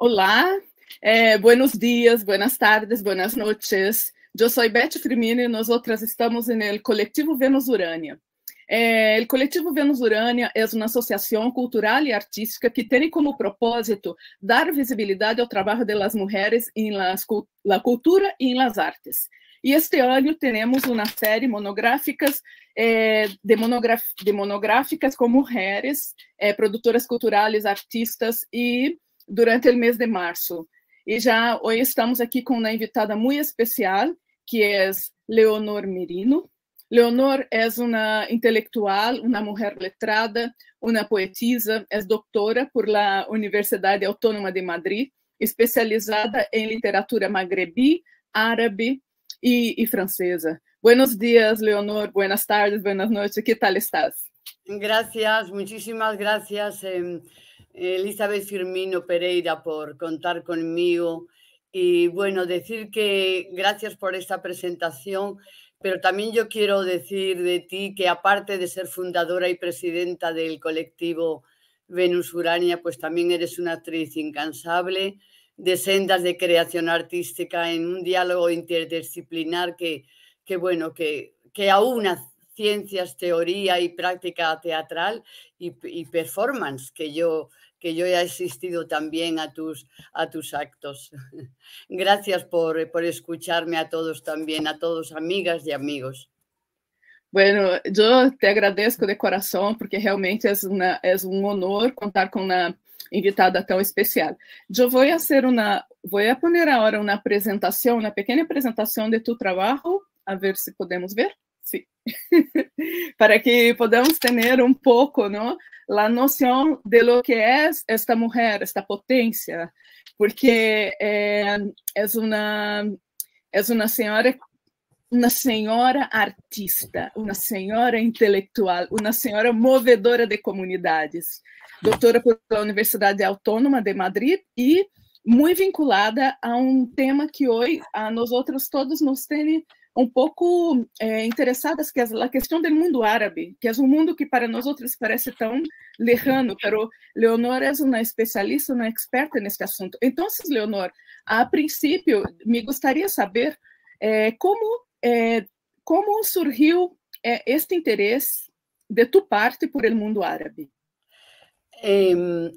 Olá, eh, buenos dias, buenas tardes, buenas noches. Eu sou Beth Firmino e nós outras estamos no Coletivo Venus Urânia. Eh, o Coletivo Venus Urânia é uma associação cultural e artística que tem como propósito dar visibilidade ao trabalho das mulheres em la cultura e em las artes. E este ano temos uma série monográficas eh, de, monograf, de monográficas com mulheres, eh, produtoras culturais, artistas e durante o mês de março. E já hoje estamos aqui com uma invitada muito especial, que é Leonor Merino. Leonor é uma intelectual, uma mulher letrada, uma poetisa, é doutora por la Universidade Autônoma de Madrid, especializada em literatura magrebi, árabe e, e francesa. Buenos dias, Leonor. Buenas tardes, buenas noites. Que tal estás? Gracias, muchísimas gracias. Elizabeth Firmino Pereira por contar conmigo y bueno, decir que gracias por esta presentación, pero también yo quiero decir de ti que aparte de ser fundadora y presidenta del colectivo Venus Urania, pues también eres una actriz incansable de sendas de creación artística en un diálogo interdisciplinar que, que bueno, que, que aúna ciencias, teoría y práctica teatral y, y performance, que yo que yo he asistido también a tus, a tus actos. Gracias por, por escucharme a todos también, a todos amigas y amigos. Bueno, yo te agradezco de corazón porque realmente es una es honor contar con una invitada tan especial. a hacer una voy a poner ahora una presentación una pequeña presentación de tu trabajo, a ver si podemos ver. sí. para que podamos tener un poco, ¿no? La noción de lo que es esta mujer, esta potencia, porque eh, es, una, es una señora uma senhora artista, uma senhora intelectual, uma senhora movedora de comunidades, doutora pela Universidade Autónoma de Madrid e muito vinculada a um tema que hoje a nós outros todos nos tem um pouco é, interessadas que a questão do mundo árabe, que é um mundo que para nós outros parece tão lejano, mas Leonor é uma especialista, uma experta neste assunto. Então, Leonor, a princípio, me gostaria saber é, como é, como surgiu é, este interesse de tu parte por el mundo árabe.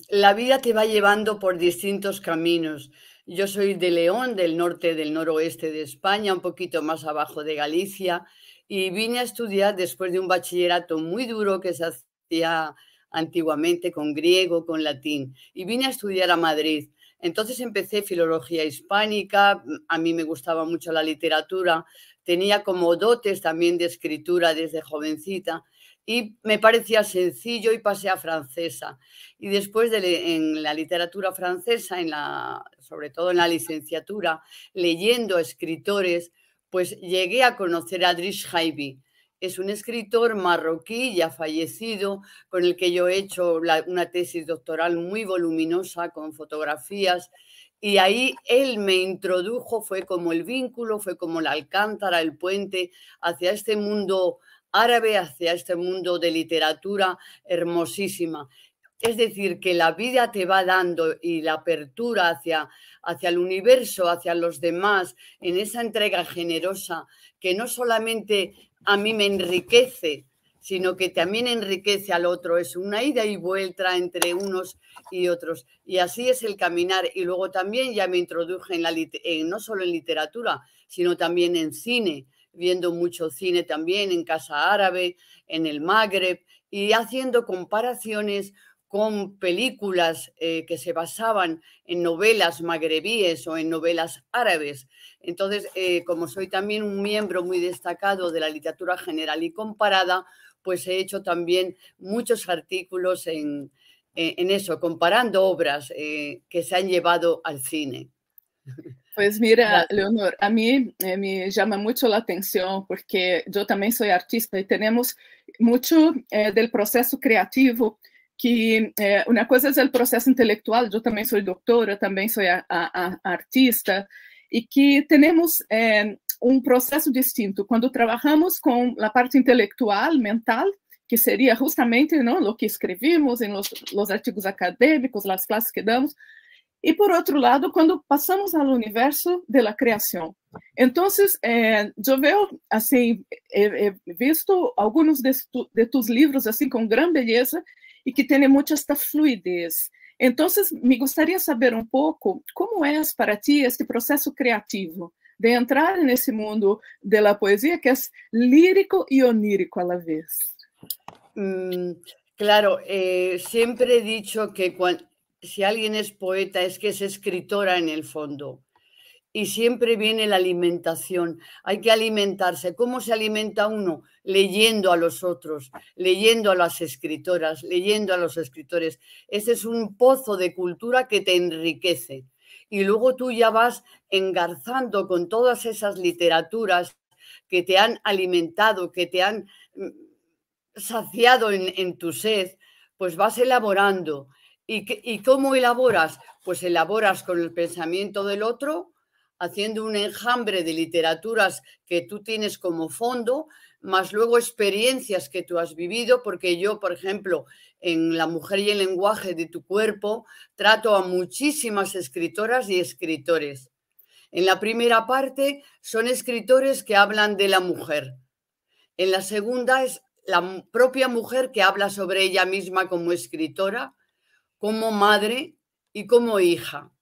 la vida te va llevando por distintos caminos. Yo soy de León, del norte, del noroeste de España, un poquito más abajo de Galicia, y vine a estudiar después de un bachillerato muy duro que se hacía antiguamente con griego, con latín, y vine a estudiar a Madrid. Entonces empecé filología hispánica, a mí me gustaba mucho la literatura, tenía como dotes también de escritura desde jovencita y me parecía sencillo y pasé a francesa. Y después en la literatura francesa, en la, sobre todo en la licenciatura, leyendo escritores, pues llegué a conocer a Drish Haibi. Es un escritor marroquí ya fallecido, con el que yo he hecho una tesis doctoral muy voluminosa con fotografías. Y ahí él me introdujo, fue como el vínculo, fue como la alcántara, el puente hacia este mundo árabe hacia este mundo de literatura hermosísima. Es decir, que la vida te va dando y la apertura hacia, hacia el universo, hacia los demás, en esa entrega generosa que no solamente a mí me enriquece, sino que también enriquece al otro. Es una ida y vuelta entre unos y otros. Y así es el caminar. Y luego también ya me introduje en la, no solo en literatura, sino también en cine viendo mucho cine también en Casa Árabe, en el Magreb, y haciendo comparaciones con películas eh, que se basaban en novelas magrebíes o en novelas árabes. Entonces, eh, como soy también un miembro muy destacado de la literatura general y comparada, pues he hecho también muchos artículos en, eh, eso, comparando obras que se han llevado al cine. Pues mira, Leonor, a mí eh, me llama mucho la atención porque yo también soy artista y tenemos mucho eh, del proceso creativo que eh, una cosa es el proceso intelectual, yo también soy doctora, también soy a, artista, y que tenemos un proceso distinto. Cuando trabajamos con la parte intelectual, mental, que sería justamente lo que escribimos en los artículos académicos, las clases que damos, E por outro lado, quando passamos ao universo da criação, então, eh, eu assim, eh, visto alguns de, tu, de tus livros assim com grande beleza e que têm muita esta fluidez. Então, me gostaria saber um pouco como é para ti este processo criativo de entrar nesse mundo da poesia que é lírico e onírico à la vez. Mm, claro, eh, sempre he dicho que quando si alguien es poeta, es que es escritora en el fondo. Y siempre viene la alimentación. Hay que alimentarse. ¿Cómo se alimenta uno? Leyendo a los otros, leyendo a las escritoras, leyendo a los escritores. Ese es un pozo de cultura que te enriquece. Y luego tú ya vas engarzando con todas esas literaturas que te han alimentado, que te han mm, saciado en, tu sed, pues vas elaborando ¿Y, cómo elaboras? Pues elaboras con el pensamiento del otro, haciendo un enjambre de literaturas que tú tienes como fondo, más luego experiencias que tú has vivido, porque yo, por ejemplo, en La mujer y el lenguaje de tu cuerpo, trato a muchísimas escritoras y escritores. En la primera parte son escritores que hablan de la mujer. En la segunda es la propia mujer que habla sobre ella misma como escritora como madre y como hija.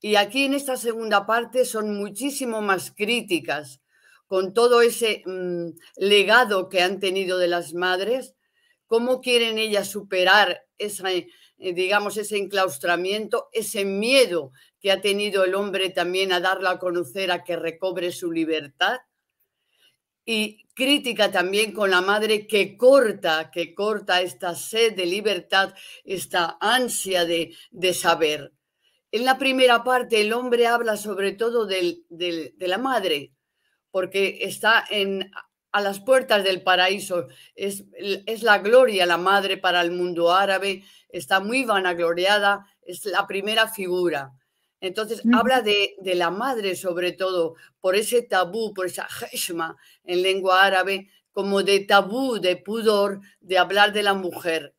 Y aquí en esta segunda parte son muchísimo más críticas con todo ese mm, legado que han tenido de las madres, cómo quieren ellas superar esa, eh, digamos, ese enclaustramiento, ese miedo que ha tenido el hombre también a darla a conocer, a que recobre su libertad. Y crítica también con la madre que corta, que corta esta sed de libertad, esta ansia de, saber. En la primera parte el hombre habla sobre todo del, de la madre, porque está en, a las puertas del paraíso. Es, es la gloria la madre para el mundo árabe, está muy vanagloriada, es la primera figura. Entonces, habla de, la madre sobre todo, por ese tabú, por esa jeshma en lengua árabe, como de tabú, de pudor, de hablar de la mujer,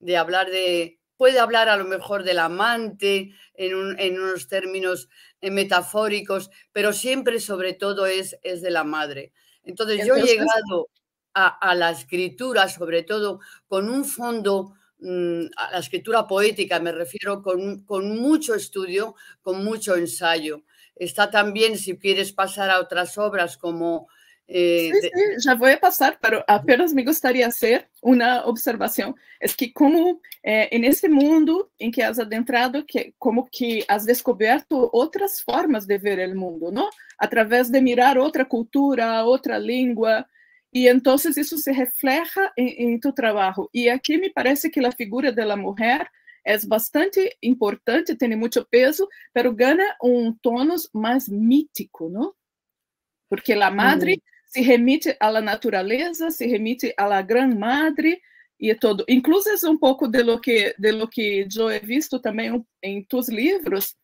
de hablar de... Puede hablar a lo mejor del amante en, unos términos eh, metafóricos, pero siempre sobre todo es, es de la madre. Entonces, yo he llegado a la escritura, sobre todo, con un fondo Mm, a la escritura poética, me refiero, con, con, mucho estudio, con mucho ensayo. Está también, si quieres pasar a otras obras como... Eh, sí, sí, ya voy a pasar, pero apenas me gustaría hacer una observación. Es que como eh, en este mundo en que has adentrado, que, como que has descubierto otras formas de ver el mundo, ¿no? A través de mirar otra cultura, otra lengua, E então isso se refleja em, tu trabalho. E aqui me parece que a figura da mulher é bastante importante, tem muito peso, mas ganha um tônus mais mítico, não? Porque a madre uhum. se remite à natureza, se remite à grande madre e todo. inclusive é um pouco de lo que de lo que eu he visto também em tus livros,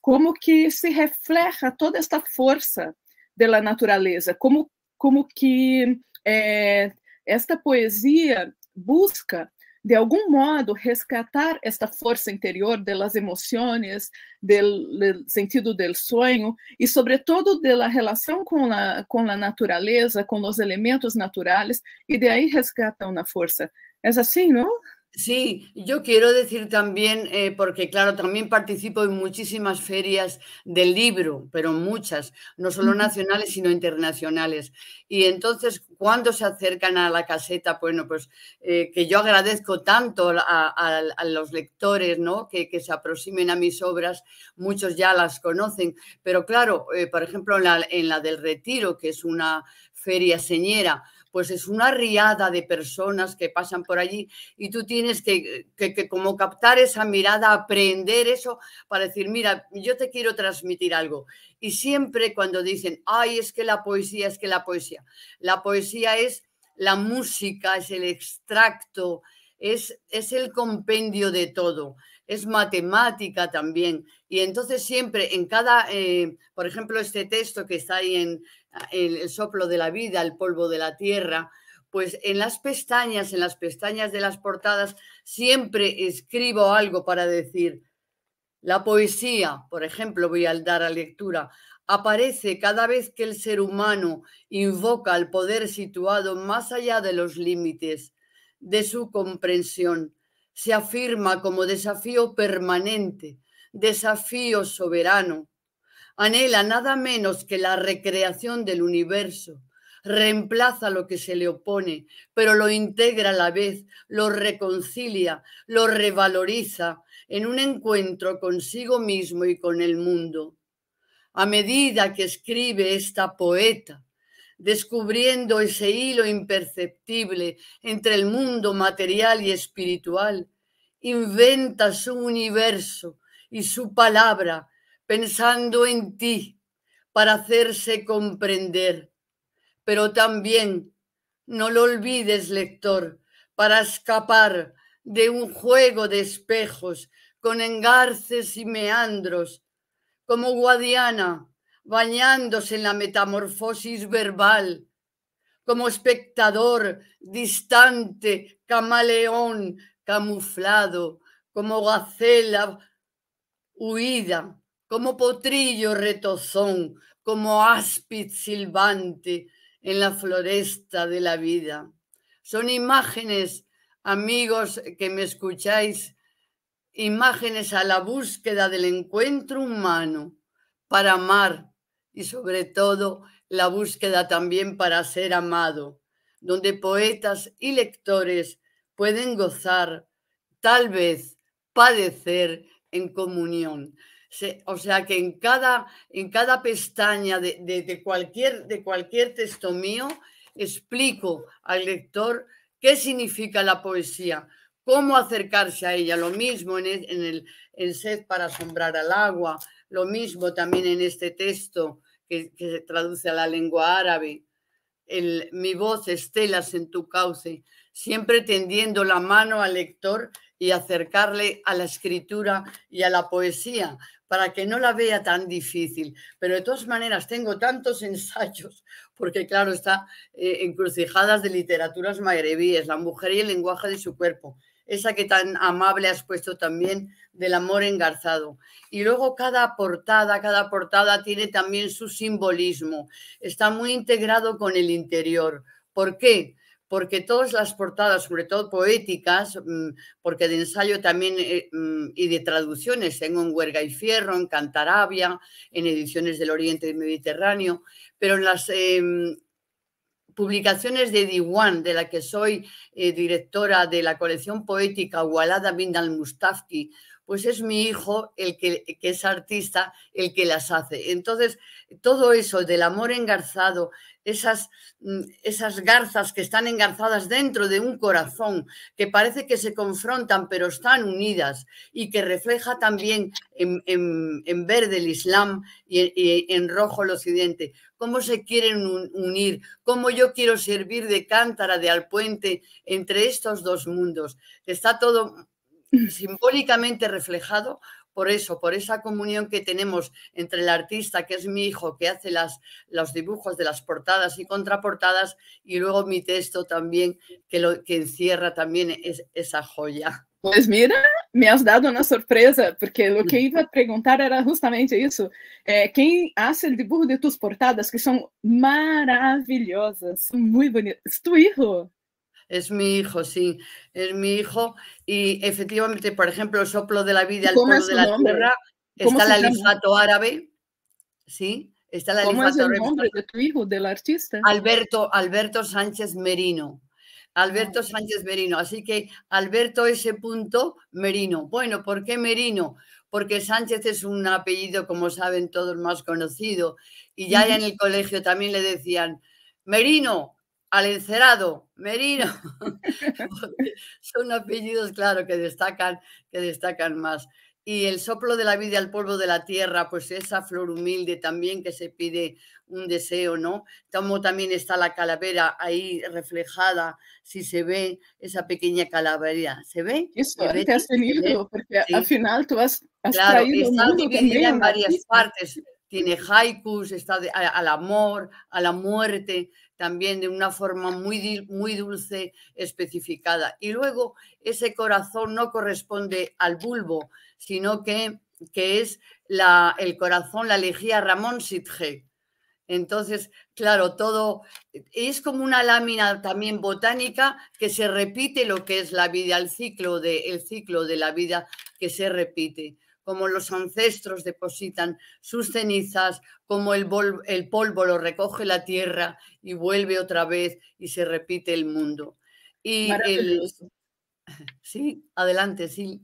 como que se refleja toda esta força da natureza, como como que é, esta poesia busca de algum modo resgatar esta força interior das emoções, do sentido do sonho e, sobretudo, da relação com a com a natureza, com os elementos naturais, e de aí resgatam na força. É assim, não? Sí, yo quiero decir también, eh, porque claro, también participo en muchísimas ferias del libro, pero muchas, no solo nacionales, sino internacionales. Y entonces, cuando se acercan a la caseta, bueno, pues eh, que yo agradezco tanto a, los lectores, ¿no? Que, se aproximen a mis obras, muchos ya las conocen, pero claro, eh, por ejemplo, en la, en la del Retiro, que es una feria señera, pues es una riada de personas que pasan por allí y tú tienes que, que, como captar esa mirada, aprender eso para decir, mira, yo te quiero transmitir algo. Y siempre cuando dicen, ay, es que la poesía, es que la poesía, la poesía es la música, es el extracto, es, es el compendio de todo es matemática también. Y entonces siempre en cada, eh, por ejemplo, este texto que está ahí en, el, soplo de la vida, el polvo de la tierra, pues en las pestañas, en las pestañas de las portadas, siempre escribo algo para decir, la poesía, por ejemplo, voy a dar a lectura, aparece cada vez que el ser humano invoca al poder situado más allá de los límites de su comprensión, se afirma como desafío permanente, desafío soberano, Anhela nada menos que la recreación del universo. Reemplaza lo que se le opone, pero lo integra a la vez, lo reconcilia, lo revaloriza en un encuentro consigo mismo y con el mundo. A medida que escribe esta poeta, descubriendo ese hilo imperceptible entre el mundo material y espiritual, inventa su universo y su palabra pensando en ti para hacerse comprender. Pero también, no lo olvides, lector, para escapar de un juego de espejos con engarces y meandros, como Guadiana bañándose en la metamorfosis verbal, como espectador distante, camaleón camuflado, como gacela huida, como potrillo retozón, como áspid silbante en la floresta de la vida. Son imágenes, amigos que me escucháis, imágenes a la búsqueda del encuentro humano para amar y sobre todo la búsqueda también para ser amado, donde poetas y lectores pueden gozar, tal vez padecer en comunión o sea que en cada, pestaña de, cualquier, de cualquier texto mío explico al lector qué significa la poesía, cómo acercarse a ella. Lo mismo en, e, el, Sed para asombrar al agua, lo mismo también en este texto que, se traduce a la lengua árabe. mi voz, estelas en tu cauce, siempre tendiendo la mano al lector y acercarle a la escritura y a la poesía, para que no la vea tan difícil. Pero de todas maneras, tengo tantos ensayos, porque claro, está eh, encrucijadas de literaturas magrebíes, la mujer y el lenguaje de su cuerpo, esa que tan amable has puesto también del amor engarzado. Y luego cada portada, cada portada tiene también su simbolismo, está muy integrado con el interior. ¿Por qué? porque todas las portadas, sobre todo poéticas, mm, porque de ensayo también eh, mm, y de traducciones, tengo en Huerga y Fierro, en Cantarabia, en Ediciones del Oriente y Mediterráneo, pero en las em, publicaciones de Diwan, de la que soy eh, directora de la colección poética Walada bin al-Mustafki, pues es mi hijo el que, es artista el que las hace. Entonces, todo eso del amor engarzado, esas, mm, esas garzas que están engarzadas dentro de un corazón, que parece que se confrontan pero están unidas y que refleja también en, verde el Islam y, en rojo el Occidente. Cómo se quieren unir, cómo yo quiero servir de cántara, de alpuente entre estos dos mundos. Está todo mm. simbólicamente reflejado por eso, por esa comunión que tenemos entre el artista, que es mi hijo, que hace las, los dibujos de las portadas y contraportadas, y luego mi texto también, que, lo, que encierra también es, esa joya. Pues mira, me has dado una sorpresa, porque lo que iba a preguntar era justamente eso. Eh, ¿Quién hace el dibujo de tus portadas, que son maravillosas, muy bonitas? ¿Es tu hijo? es mi hijo, sí, es mi hijo. Y efectivamente, por ejemplo, el soplo de la vida, al Pueblo de la tierra, está el alifato árabe, ¿sí? Está el ¿Cómo es el nombre de tu hijo, del artista? Alberto, Alberto Sánchez Merino. Alberto ah. Sánchez Merino. Así que Alberto ese punto, Merino. Bueno, ¿por qué Merino? Porque Sánchez es un apellido, como saben todos, más conocido. Y ya en el colegio también le decían, Merino, al encerado, Merino. Son apellidos, claro, que destacan, que destacan más. Y el soplo de la vida al polvo de la tierra, pues esa flor humilde también que se pide un deseo, ¿no? Como también está la calavera ahí reflejada, si se ve esa pequeña calavera, ¿se ve? Eso, ¿eh? te has tenido, porque al final tú has, claro, traído está en varias partes. Tiene haikus, está al amor, a la muerte, también de una forma muy, dulce especificada. Y luego ese corazón no corresponde al bulbo, sino que, es la, el corazón, la lejía Ramón Sitge. Entonces, claro, todo es como una lámina también botánica que se repite lo que es la vida, el ciclo de, el ciclo de la vida que se repite como los ancestros depositan sus cenizas, como el, el, polvo lo recoge la tierra y vuelve otra vez y se repite el mundo. Y el... Sí, adelante, sí.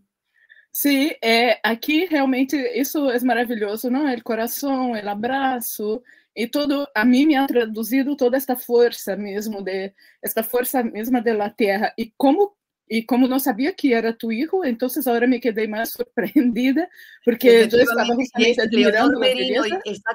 Sí, eh, aquí realmente eso es maravilloso, ¿no? El corazón, el abrazo y todo, a mí me ha traducido toda esta fuerza mismo, de, esta fuerza misma de la tierra. Y cómo y como no sabía que era tu hijo, entonces ahora me quedé más sorprendida porque yo estaba está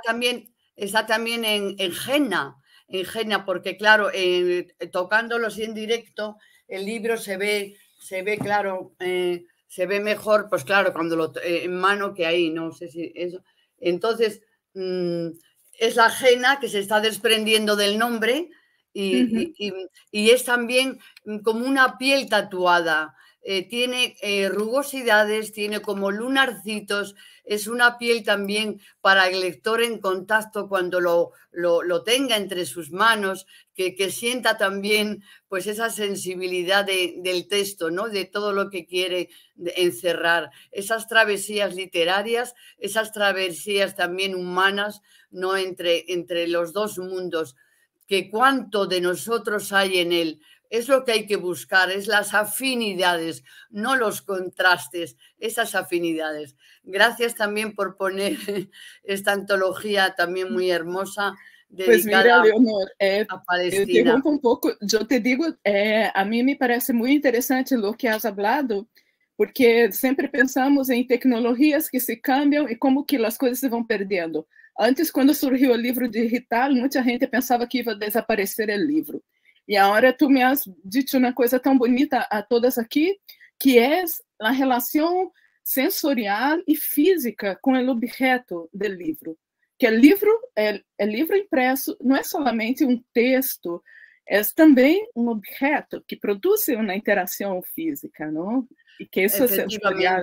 también, está también en, en Jena, en Jena, porque claro, eh, tocándolos en directo, el libro se ve, se ve claro, eh, se ve mejor, pues claro, cuando lo eh, en mano que ahí, no sé si eso. Entonces, mm, es la Jena que se está desprendiendo del nombre y, es también mm, como una piel tatuada. Eh, tiene eh, rugosidades, tiene como lunarcitos, es una piel también para el lector en contacto cuando lo, lo, tenga entre sus manos, que, sienta también pues esa sensibilidad del texto, ¿no? de todo lo que quiere encerrar, esas travesías literarias, esas travesías también humanas, ¿no? entre, entre los dos mundos que cuánto de nosotros hay en él. Es lo que hay que buscar, es las afinidades, no los contrastes, esas afinidades. Gracias también por poner esta antología también muy hermosa. Pues mira, Leonor, eh, te digo, eh, a mí me parece muy interesante lo que has hablado, porque siempre pensamos en tecnologías que se cambian y como que las cosas se van perdiendo. Antes, quando surgiu o livro digital, muita gente pensava que ia desaparecer o livro. E agora tu me has dito uma coisa tão bonita a todas aqui, que é a relação sensorial e física com o objeto do livro. Que o livro, é livro impresso não é somente um texto, é também um objeto que produz uma interação física, não? E que isso é sensorial.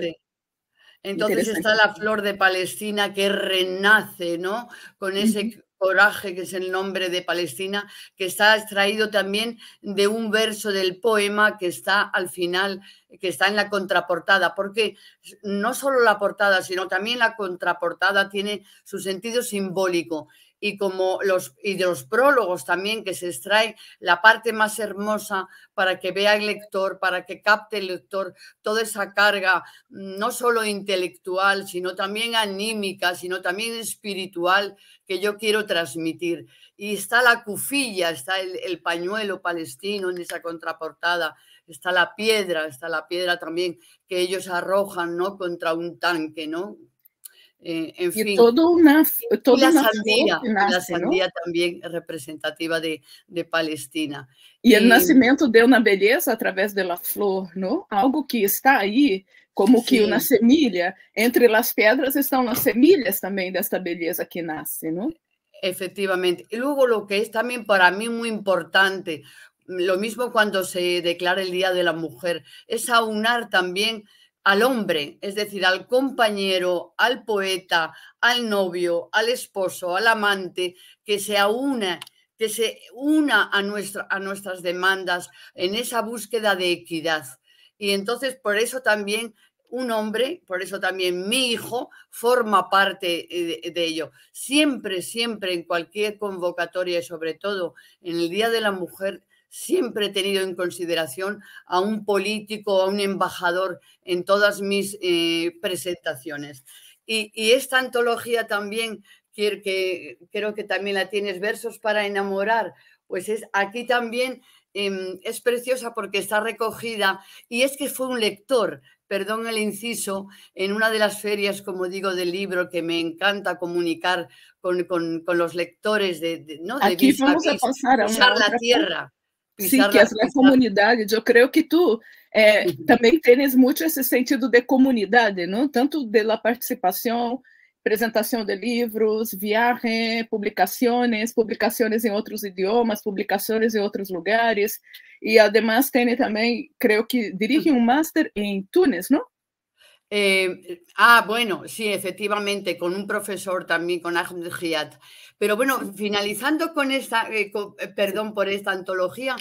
Entonces está la flor de Palestina que renace, ¿no? Con ese coraje que es el nombre de Palestina, que está extraído también de un verso del poema que está al final, que está en la contraportada, porque no solo la portada, sino también la contraportada tiene su sentido simbólico y como los y de los prólogos también que se extrae la parte más hermosa para que vea el lector, para que capte el lector toda esa carga mm, no solo intelectual, sino también anímica, sino también espiritual que yo quiero transmitir. Y está la cufilla, está el, pañuelo palestino en esa contraportada, está la piedra, está la piedra también que ellos arrojan, ¿no? contra un tanque, ¿no? Eh, en y fin, todo una, la, sandía, también representativa de, Palestina. Y, el nacimiento de una belleza a través de la flor, ¿no? Algo que está ahí, como que una semilla. Entre las piedras están las semillas también de esta belleza que nace, ¿no? Efectivamente. Y luego lo que es también para mí muy importante, lo mismo cuando se declara el Día de la Mujer, es aunar también al hombre, es decir, al compañero, al poeta, al novio, al esposo, al amante, que se una, que se una a, nuestra, a nuestras demandas en esa búsqueda de equidad. Y entonces por eso también un hombre, por eso también mi hijo, forma parte eh, de, de, ello. Siempre, siempre en cualquier convocatoria y sobre todo en el Día de la Mujer, siempre he tenido en consideración a un político, a un embajador en todas mis eh, presentaciones. Y, esta antología también, que, que, creo que también la tienes, Versos para enamorar, pues es aquí también em, es preciosa porque está recogida y es que fue un lector, perdón el inciso, en una de las ferias, como digo, del libro que me encanta comunicar con, los lectores de, ¿no? la tierra. Sim, que essa comunidade, eu creio que tu é, uhum. também tens muito esse sentido de comunidade, não? Tanto pela participação, apresentação de livros, viagem, publicações, publicações em outros idiomas, publicações em outros lugares, e además tem também, creio que dirige um master uhum. em Túnez, não? Eh, ah, bueno, sí, efectivamente, con un profesor también, con Ahmed Ghiat. Pero bueno, finalizando con esta, eh, eh, perdón por esta antología,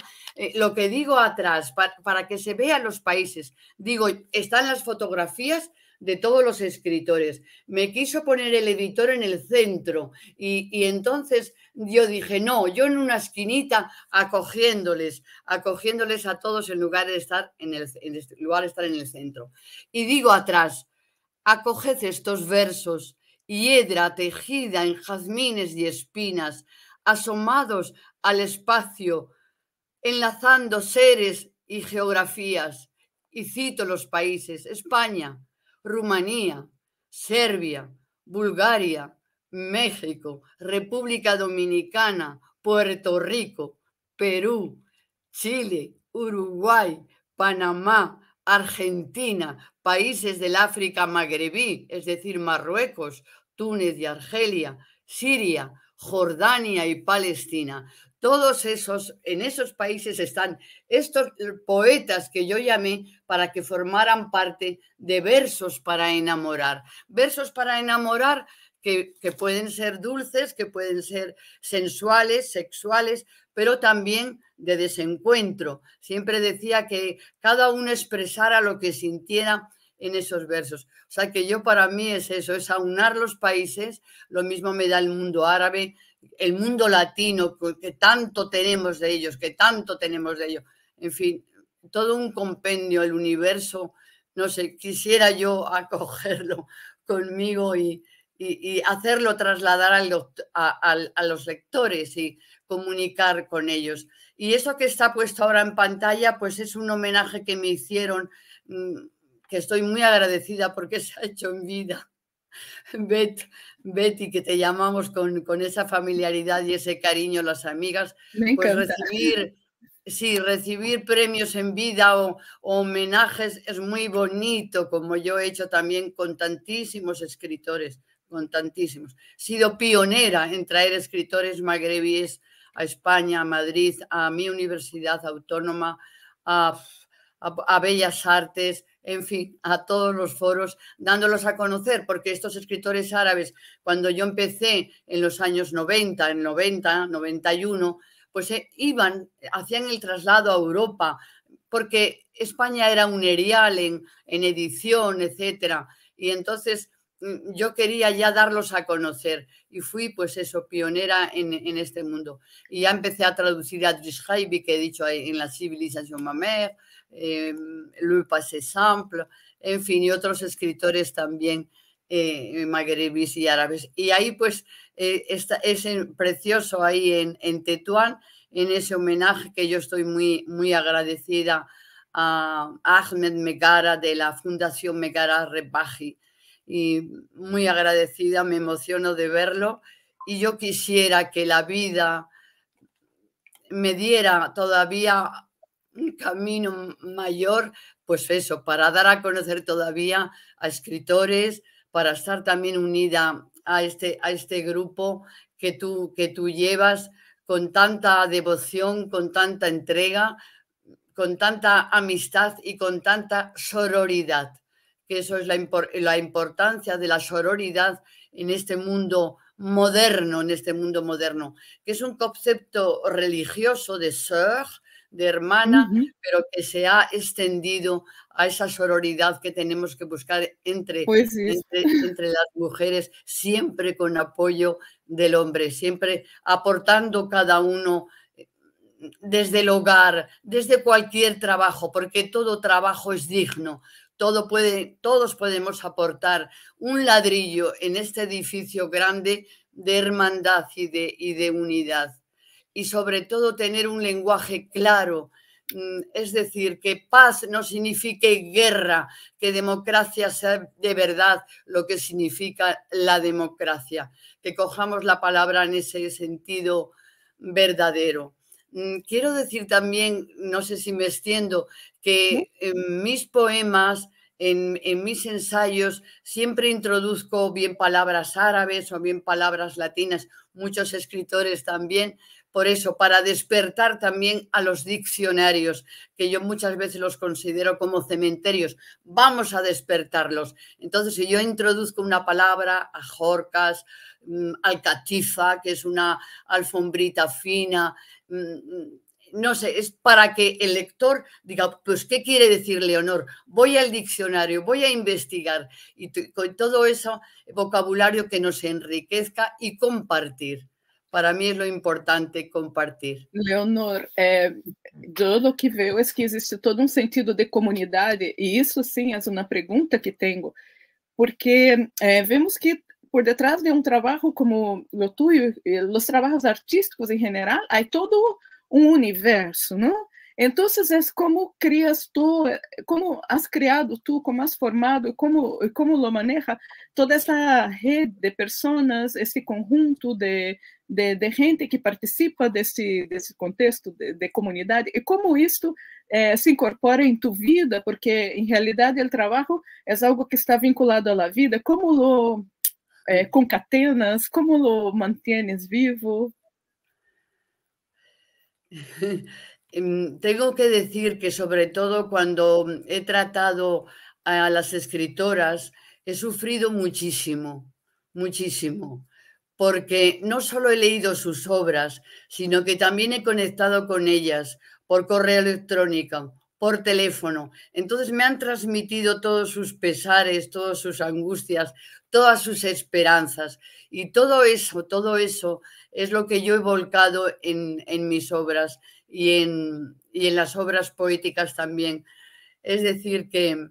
lo que digo atrás, para que se vean los países, digo, están las fotografías de todos los escritores. Me quiso poner el editor en el centro y, entonces yo dije, no, yo en una esquinita acogiéndoles, acogiéndoles a todos en lugar de estar en el, en lugar de estar en el centro. Y digo atrás, acoged estos versos, hiedra tejida en jazmines y espinas, asomados al espacio, enlazando seres y geografías, y cito los países, España, Rumanía, Serbia, Bulgaria, México, República Dominicana, Puerto Rico, Perú, Chile, Uruguay, Panamá, Argentina, países del África magrebí, es decir, Marruecos, Túnez y Argelia, Siria, Jordania y Palestina todos esos, en esos países están estos poetas que yo llamé para que formaran parte de versos para enamorar. Versos para enamorar que, que pueden ser dulces, que pueden ser sensuales, sexuales, pero también de desencuentro. Siempre decía que cada uno expresara lo que sintiera en esos versos. O sea que yo para mí es eso, es aunar los países, lo mismo me da el mundo árabe, el mundo latino, que tanto tenemos de ellos, que tanto tenemos de ellos. En fin, todo un compendio, el universo, no sé, quisiera yo acogerlo conmigo y, hacerlo trasladar a los lectores y comunicar con ellos. Y eso que está puesto ahora en pantalla, pues es un homenaje que me hicieron, mm, que estoy muy agradecida porque se ha hecho en vida Bet, Betty, que te llamamos con, esa familiaridad y ese cariño las amigas, pues recibir, premios en vida o, homenajes es muy bonito, como yo he hecho también con tantísimos escritores, con tantísimos. He sido pionera en traer escritores magrebíes a España, a Madrid, a mi universidad autónoma, a Bellas Artes, en fin, a todos los foros, dándolos a conocer, porque estos escritores árabes, cuando yo empecé en los años 90, en 90, 91, pues eh, iban, hacían el traslado a Europa, porque España era un erial en, en edición, etcétera. Y entonces mm, yo quería ya darlos a conocer y fui pues eso, pionera en, este mundo. Y ya empecé a traducir a Drishaibi, que he dicho en la civilización mamé, eh, Louis Passé Sample, en fin, y otros escritores también eh, magrebis y árabes. Y ahí pues eh, es precioso ahí en, Tetuán, en ese homenaje que yo estoy muy, muy agradecida a Ahmed Megara de la Fundación Megara Repaji. Y muy agradecida, me emociono de verlo. Y yo quisiera que la vida me diera todavía camino mayor, pues eso, para dar a conocer todavía a escritores, para estar también unida a este, a este grupo que tú, que tú llevas con tanta devoción, con tanta entrega, con tanta amistad y con tanta sororidad, que eso es la, la importancia de la sororidad en este mundo moderno, en este mundo moderno, que es un concepto religioso de sœur, de hermana, pero que se ha extendido a esa sororidad que tenemos que buscar entre, pues entre, las mujeres, siempre con apoyo del hombre, siempre aportando cada uno eh, desde el hogar, desde cualquier trabajo, porque todo trabajo es digno. Todo puede, todos podemos aportar un ladrillo en este edificio grande de hermandad y de unidad y sobre todo tener un lenguaje claro. Mm, es decir, que paz no signifique guerra, que democracia sea de verdad lo que significa la democracia, que cojamos la palabra en ese sentido verdadero. Mm, quiero decir también, no sé si me extiendo, que en mis poemas en, en, mis ensayos siempre introduzco bien palabras árabes o bien palabras latinas, muchos escritores también, por eso, para despertar también a los diccionarios, que yo muchas veces los considero como cementerios. Vamos a despertarlos. Entonces, si yo introduzco una palabra, ajorcas, mm, alcatifa, que es una alfombrita fina, mm, mm, no sé, es para que el lector diga, pues, ¿qué quiere decir Leonor? Voy al diccionario, voy a investigar y con todo eso vocabulario que nos enriquezca y compartir. para mim é o importante compartilhar. Leonor, é, do que é que existe todo um sentido de comunidade, e isso sim é uma pergunta que tenho, porque é, vemos que por detrás de um trabalho como o tuyo, os trabalhos artísticos em geral, há todo um universo, não? Então, como crias tu como has criado tu como has formado, como, como lo maneja toda essa rede de pessoas esse conjunto de, de, de gente que participa desse, desse contexto de, de comunidade, e como isto eh, se incorpora em tu vida, porque em realidade o trabalho é algo que está vinculado à vida, como lo eh, concatenas, como lo mantienes vivo? Em, tengo que decir que sobre todo cuando he tratado a las escritoras, he sufrido muchísimo, muchísimo, porque no solo he leído sus obras, sino que también he conectado con ellas por correo electrónico, por teléfono. Entonces me han transmitido todos sus pesares, todas sus angustias, todas sus esperanzas. Y todo eso, todo eso es lo que yo he volcado en, en mis obras y en, en las obras poéticas también. Es decir, que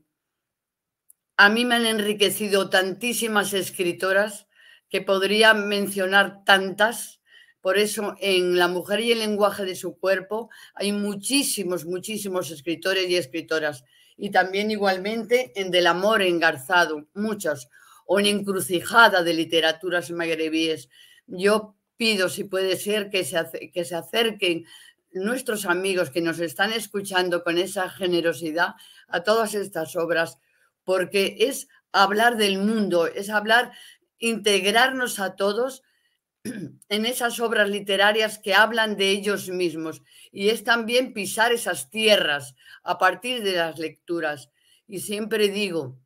a mí me han enriquecido tantísimas escritoras que podría mencionar tantas. Por eso en La mujer y el lenguaje de su cuerpo hay muchísimos, muchísimos escritores y escritoras. Y también igualmente en Del amor engarzado, muchas. O en Encrucijada de literaturas magrebíes. Yo pido, si puede ser, que se, que se acerquen nuestros amigos que nos están escuchando con esa generosidad a todas estas obras, porque es hablar del mundo, es hablar, integrarnos a todos en esas obras literarias que hablan de ellos mismos y es también pisar esas tierras a partir de las lecturas. Y siempre digo,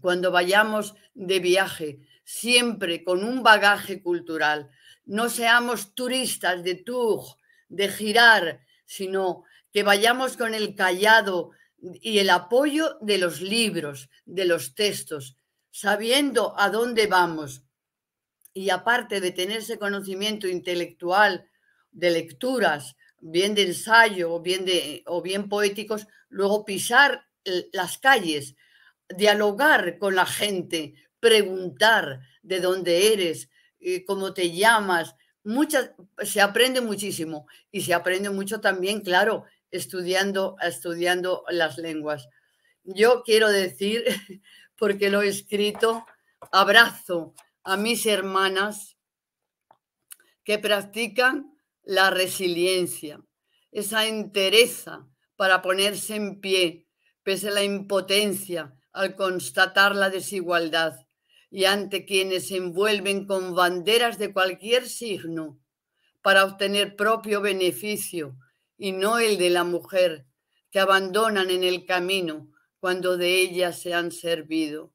cuando vayamos de viaje, siempre con un bagaje cultural, no seamos turistas de tour, de girar, sino que vayamos con el callado y el apoyo de los libros, de los textos, sabiendo a dónde vamos. Y aparte de tener ese conocimiento intelectual de lecturas, bien de ensayo o bien, de, o bien poéticos, luego pisar las calles, dialogar con la gente, preguntar de dónde eres, eh, cómo te llamas, muchas, se aprende muchísimo y se aprende mucho también, claro, estudiando, estudiando las lenguas. Yo quiero decir, porque lo he escrito, abrazo a mis hermanas que practican la resiliencia, esa entereza para ponerse en pie pese a la impotencia al constatar la desigualdad, y ante quienes se envuelven con banderas de cualquier signo para obtener propio beneficio y no el de la mujer, que abandonan en el camino cuando de ella se han servido.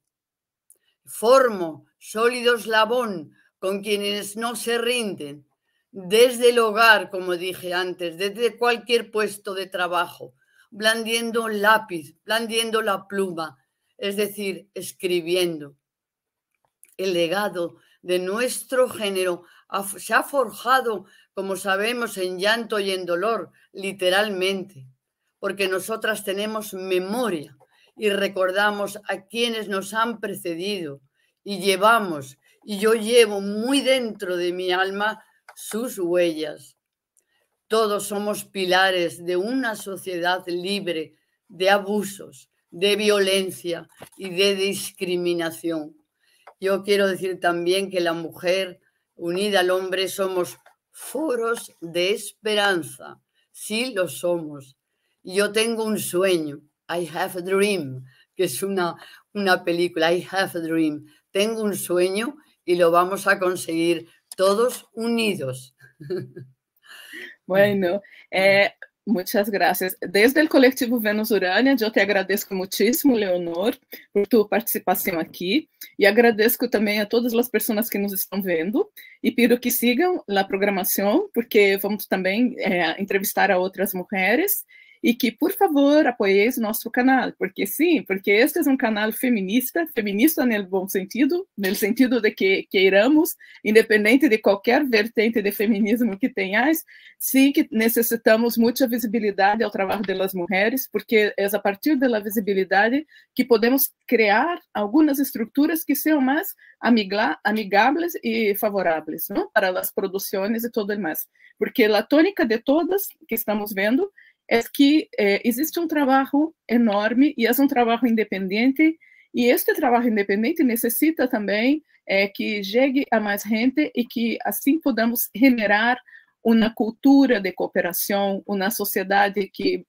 Formo sólido eslabón con quienes no se rinden, desde el hogar, como dije antes, desde cualquier puesto de trabajo, blandiendo lápiz, blandiendo la pluma, es decir, escribiendo el legado de nuestro género se ha forjado, como sabemos, en llanto y en dolor, literalmente, porque nosotras tenemos memoria y recordamos a quienes nos han precedido y llevamos, y yo llevo muy dentro de mi alma sus huellas. Todos somos pilares de una sociedad libre de abusos, de violencia y de discriminación. Yo quiero decir también que la mujer unida al hombre somos foros de esperanza. Sí lo somos. Yo tengo un sueño, I have a dream, que es una, una película, I have a dream. Tengo un sueño y lo vamos a conseguir todos unidos. Bueno, eh, Muitas graças. Desde o coletivo Venus Urânia, eu te agradeço muitíssimo, Leonor, por tua participação aqui e agradeço também a todas as pessoas que nos estão vendo e pido que sigam a programação porque vamos também eh, entrevistar a outras mulheres e que, por favor, apoieis o nosso canal, porque sim, porque este é um canal feminista, feminista no bom sentido, no sentido de que queiramos, independente de qualquer vertente de feminismo que tenhais, sim que necessitamos muita visibilidade ao trabalho das mulheres, porque é a partir da visibilidade que podemos criar algumas estruturas que sejam mais amigáveis e favoráveis não? para as produções e tudo mais. Porque a tônica de todas que estamos vendo é que é, existe um trabalho enorme e é um trabalho independente e este trabalho independente necessita também é, que chegue a mais gente e que assim podamos generar uma cultura de cooperação, uma sociedade que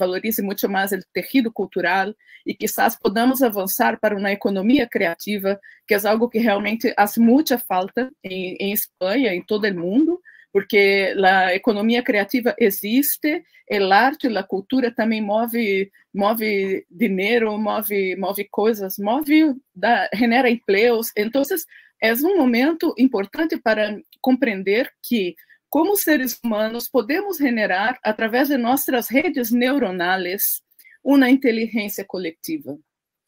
valorize muito mais o tecido cultural e quizás podamos avançar para uma economia criativa, que é algo que realmente faz muita falta em, em Espanha, em todo o mundo, porque a economia criativa existe, a é arte, a cultura também move, move dinheiro, move, move coisas, move, da, genera empregos. Então, é um momento importante para compreender que como seres humanos podemos generar através de nossas redes neuronais uma inteligência coletiva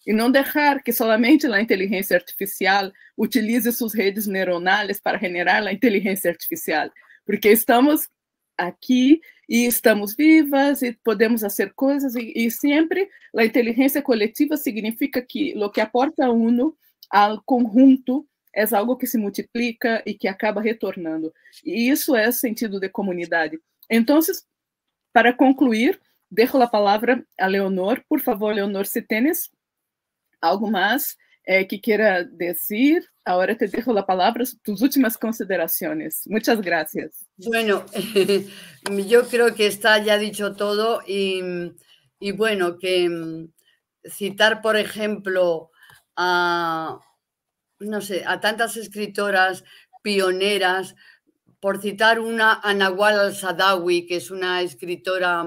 e não deixar que somente a inteligência artificial utilize suas redes neuronais para generar a inteligência artificial porque estamos aqui e estamos vivas e podemos fazer coisas e, e sempre a inteligência coletiva significa que o que aporta uno ao conjunto é algo que se multiplica e que acaba retornando. E isso é sentido de comunidade. Então, para concluir, deixo a palavra a Leonor. Por favor, Leonor, se tens algo mais eh, que quiera decir. Ahora te dejo la palabra, tus últimas consideraciones. Muchas gracias. Bueno, yo creo que está ya dicho todo y, bueno, que mm, citar, por ejemplo, a, no sé, a tantas escritoras pioneras, por citar una, Anahual al-Sadawi, que es una escritora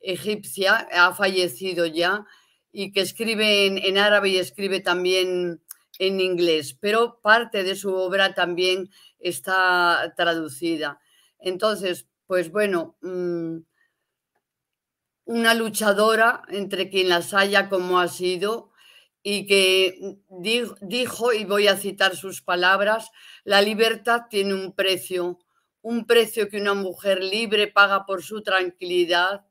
egipcia, ha fallecido ya, y que escribe en, árabe y escribe también en inglés, pero parte de su obra también está traducida. Entonces, pues bueno, mm, una luchadora entre quien las haya como ha sido y que dijo, y voy a citar sus palabras, la libertad tiene un precio, un precio que una mujer libre paga por su tranquilidad,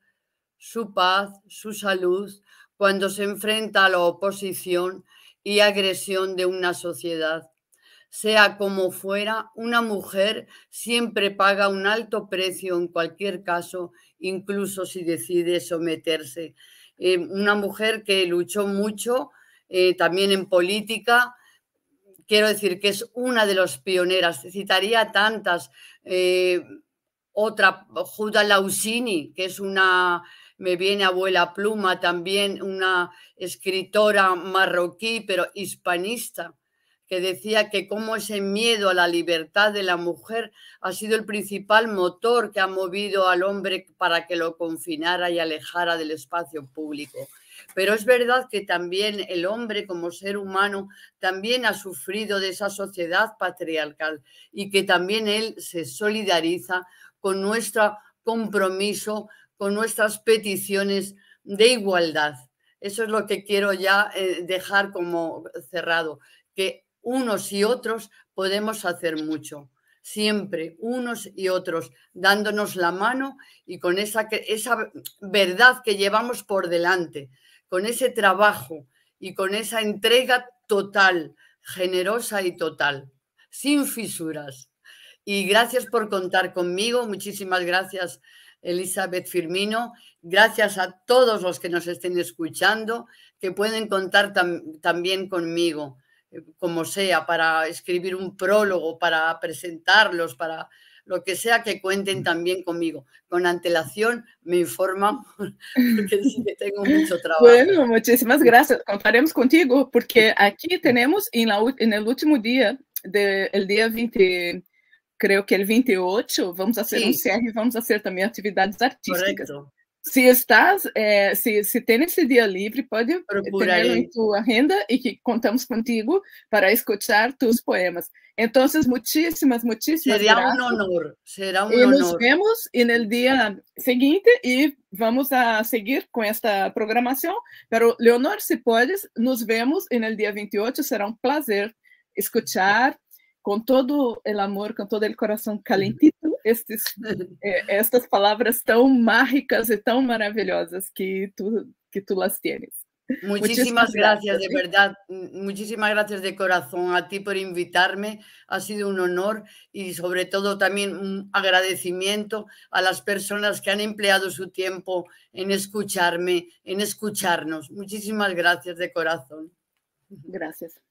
su paz, su salud, cuando se enfrenta a la oposición y agresión de una sociedad. Sea como fuera, una mujer siempre paga un alto precio en cualquier caso, incluso si decide someterse. Eh, una mujer que luchó mucho eh, también en política, quiero decir que es una de las pioneras. Citaría tantas. Eh, otra, Juda Lausini, que es una me viene Abuela Pluma también, una escritora marroquí, pero hispanista, que decía que cómo ese miedo a la libertad de la mujer ha sido el principal motor que ha movido al hombre para que lo confinara y alejara del espacio público. Pero es verdad que también el hombre como ser humano también ha sufrido de esa sociedad patriarcal y que también él se solidariza con nuestro compromiso con nuestras peticiones de igualdad. Eso es lo que quiero ya eh, dejar como cerrado, que unos y otros podemos hacer mucho, siempre unos y otros, dándonos la mano y con esa, esa verdad que llevamos por delante, con ese trabajo y con esa entrega total, generosa y total, sin fisuras. Y gracias por contar conmigo, muchísimas gracias Elizabeth Firmino. Gracias a todos los que nos estén escuchando, que pueden contar también conmigo, eh, como sea, para escribir un prólogo, para presentarlos, para lo que sea que cuenten también conmigo. Con antelación me informan porque sí que tengo mucho trabajo. Bueno, muchísimas gracias. Contaremos contigo porque aquí tenemos en, en el último día, del día 20, creio que el 28 vamos a ser um CR vamos a ser também atividades artísticas. Correcto. Se estás, é, se, se tem esse dia livre, pode eh, Procurar em tua renda e que contamos contigo para escutar tus poemas. Então, muitíssimas, muitíssimas Seria graças. um honor, será um e honor. nos vemos e no dia seguinte e vamos a seguir com esta programação. Pero, Leonor, se podes, nos vemos e no dia 28, será um prazer escutar con todo el amor, con todo el corazón calentito, eh, estas palabras tan mágicas y tan maravillosas que tú, que tú las tienes. Muchísimas, gracias, de ¿eh? verdad. Mm, muchísimas gracias de corazón a ti por invitarme. Ha sido un honor y sobre todo también un agradecimiento a las personas que han empleado su tiempo en escucharme, en escucharnos. Muchísimas gracias de corazón. Gracias.